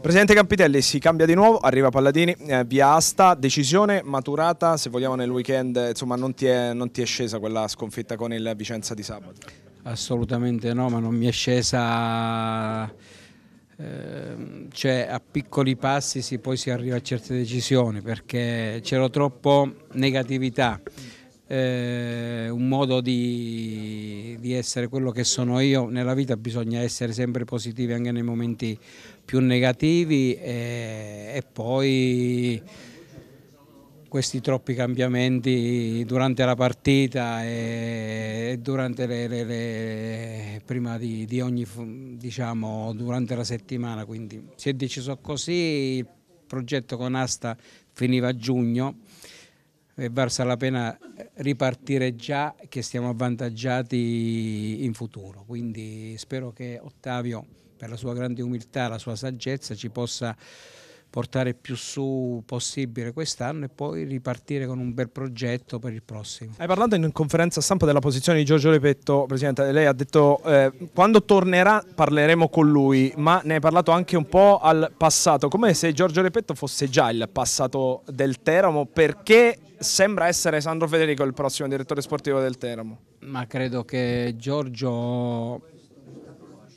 Presidente Campitelli, si cambia di nuovo, arriva Palladini, eh, via Asta, decisione maturata, se vogliamo nel weekend, eh, insomma non ti, è, non ti, è, scesa quella sconfitta con il Vicenza di sabato? Assolutamente no, ma non mi è scesa, eh, cioè a piccoli passi si, poi si arriva a certe decisioni perché c'era troppo negatività, eh, un modo di di essere quello che sono io nella vita bisogna essere sempre positivi anche nei momenti più negativi e, e poi questi troppi cambiamenti durante la partita e durante le, le, le prima di, di, ogni diciamo durante la settimana quindi si è deciso così il progetto con Asta finiva a giugno è varsa la pena ripartire già che stiamo avvantaggiati in futuro. Quindi spero che Ottavio, per la sua grande umiltà, la sua saggezza, ci possa portare più su possibile quest'anno e poi ripartire con un bel progetto per il prossimo. Hai parlato in conferenza stampa della posizione di Giorgio Repetto, Presidente, lei ha detto eh, quando tornerà parleremo con lui, ma ne hai parlato anche un po' al passato, come se Giorgio Repetto fosse già il passato del Teramo, perché sembra essere Sandro Federico il prossimo direttore sportivo del Teramo? Ma credo che Giorgio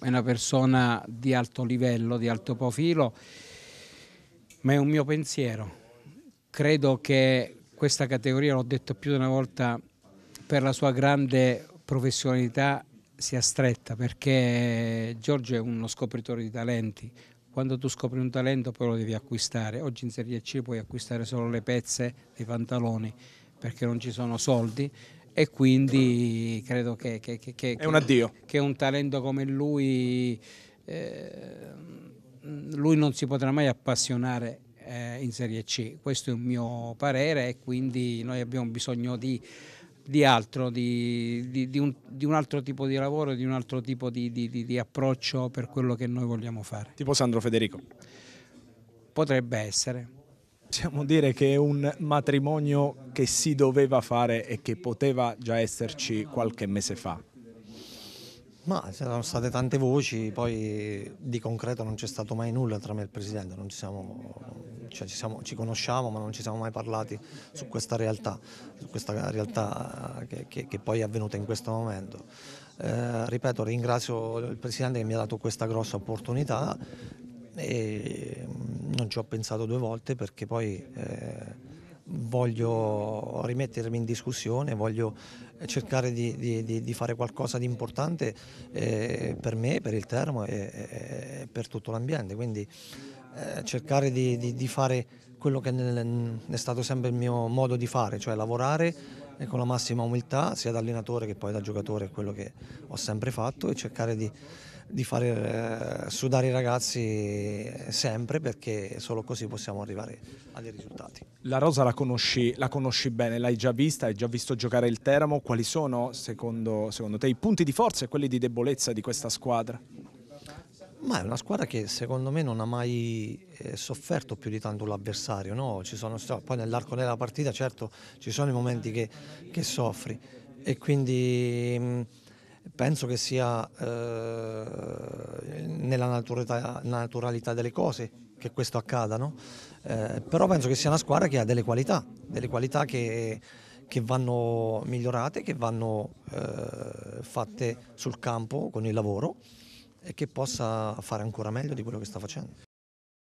è una persona di alto livello, di alto profilo ma è un mio pensiero. Credo che questa categoria, l'ho detto più di una volta, per la sua grande professionalità sia stretta perché Giorgio è uno scopritore di talenti. Quando tu scopri un talento poi lo devi acquistare. Oggi in Serie C puoi acquistare solo le pezze dei pantaloni perché non ci sono soldi e quindi credo che, che, che, che è un addio. Che un talento come lui eh, Mm, lui non si potrà mai appassionare eh, in Serie C, questo è il mio parere e quindi noi abbiamo bisogno di, di altro, di, di, un, di, un, altro tipo di lavoro, di un altro tipo di approccio per quello che noi vogliamo fare. Tipo Sandro Federico? Potrebbe essere possiamo dire che è un matrimonio che si doveva fare e che poteva già esserci qualche mese fa. Ma c'erano state tante voci, poi di concreto non c'è stato mai nulla tra me e il Presidente, ci, siamo, cioè ci, siamo, ci, conosciamo ma non ci siamo mai parlati su questa realtà, su questa realtà eh, che, che, che poi è avvenuta in questo momento. Eh, ripeto, ringrazio il Presidente che mi ha dato questa grossa opportunità e mm, non ci ho pensato due volte perché poi... Eh, voglio rimettermi in discussione, voglio eh, cercare di, di, di fare qualcosa di importante eh, per me, per il Termo e, e per tutto l'ambiente, quindi eh, cercare di, di, fare quello che nel, è stato sempre il mio modo di fare, cioè lavorare eh, con la massima umiltà sia da allenatore che poi da giocatore, è quello che ho sempre fatto e cercare di di fare eh, sudare i ragazzi sempre perché solo così possiamo arrivare a dei risultati. La Rosa la conosci, la conosci bene, l'hai già vista, hai già visto giocare il Teramo, quali sono secondo, secondo te i punti di forza e quelli di debolezza di questa squadra? Ma è una squadra che secondo me non ha mai eh, sofferto più di tanto l'avversario, no? poi nell'arco della partita certo ci sono i momenti che, che soffri e quindi mm, penso che sia eh, nella naturalità, naturalità, delle cose che questo accada, no? eh, però penso che sia una squadra che ha delle qualità, delle qualità che, che vanno migliorate, che vanno eh, fatte sul campo con il lavoro e che possa fare ancora meglio di quello che sta facendo.